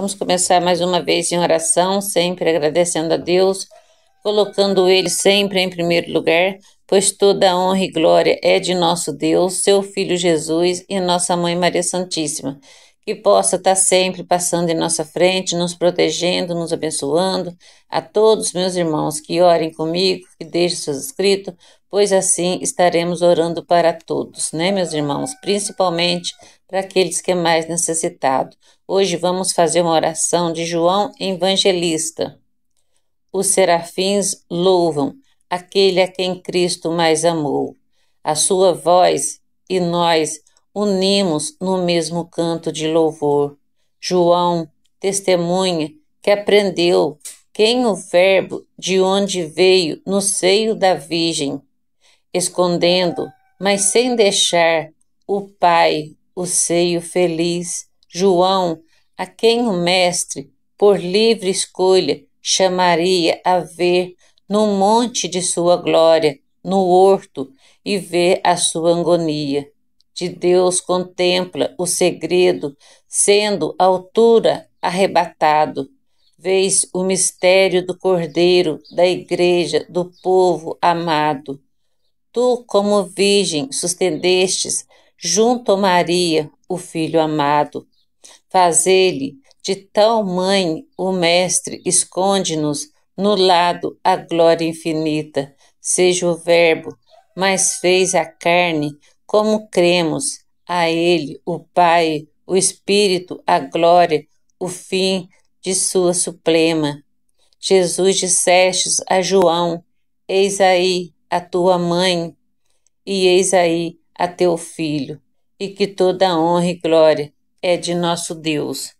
Vamos começar mais uma vez em oração, sempre agradecendo a Deus, colocando Ele sempre em primeiro lugar, pois toda a honra e glória é de nosso Deus, seu Filho Jesus e nossa Mãe Maria Santíssima que possa estar tá sempre passando em nossa frente, nos protegendo, nos abençoando. A todos meus irmãos que orem comigo, que deixem seus escritos, pois assim estaremos orando para todos, né, meus irmãos? Principalmente para aqueles que é mais necessitado. Hoje vamos fazer uma oração de João Evangelista. Os serafins louvam aquele a quem Cristo mais amou. A sua voz e nós unimos no mesmo canto de louvor. João testemunha que aprendeu quem o Verbo de onde veio no seio da Virgem, escondendo, mas sem deixar, o Pai, o seio feliz, João, a quem o Mestre, por livre escolha, chamaria a ver no monte de sua glória, no horto, e ver a sua agonia de Deus contempla o segredo, sendo a altura arrebatado. Vês o mistério do Cordeiro, da Igreja, do povo amado. Tu, como virgem, sustendestes junto a Maria, o Filho amado. Fazei-lhe de tal mãe o Mestre, esconde-nos no lado a glória infinita. Seja o Verbo, mas fez a carne como cremos a Ele, o Pai, o Espírito, a glória, o fim de sua suprema. Jesus dissestes a João: Eis aí a tua mãe, e eis aí a teu filho, e que toda honra e glória é de nosso Deus